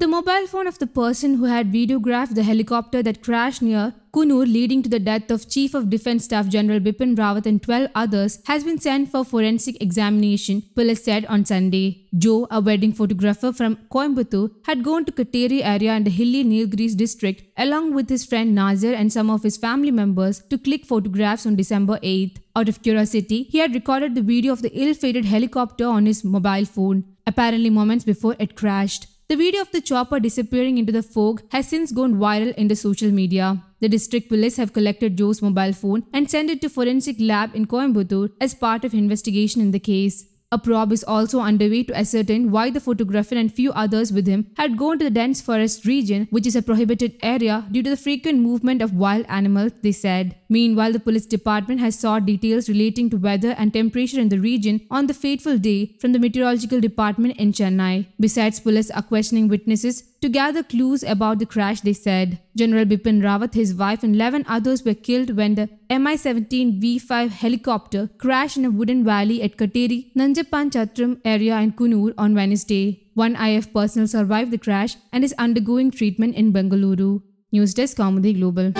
The mobile phone of the person who had videographed the helicopter that crashed near Kunur leading to the death of Chief of Defence Staff General Bipin Rawat and 12 others has been sent for forensic examination, police said on Sunday. Joe, a wedding photographer from Coimbatore, had gone to Kateri area in the hilly Nilgiris district along with his friend Nazir and some of his family members to click photographs on December 8. Out of curiosity, he had recorded the video of the ill-fated helicopter on his mobile phone, apparently moments before it crashed. The video of the chopper disappearing into the fog has since gone viral in the social media. The district police have collected Joe's mobile phone and sent it to forensic lab in Coimbatore as part of investigation in the case. A probe is also underway to ascertain why the photographer and few others with him had gone to the dense forest region, which is a prohibited area due to the frequent movement of wild animals, they said. Meanwhile, the police department has sought details relating to weather and temperature in the region on the fateful day from the meteorological department in Chennai. Besides, police are questioning witnesses to gather clues about the crash, they said General Bipin Rawat, his wife, and 11 others were killed when the Mi 17 V 5 helicopter crashed in a wooden valley at Kateri, Nanjapan Chatram area in Kunur on Wednesday. One IF personnel survived the crash and is undergoing treatment in Bengaluru. News Desk Comedy Global.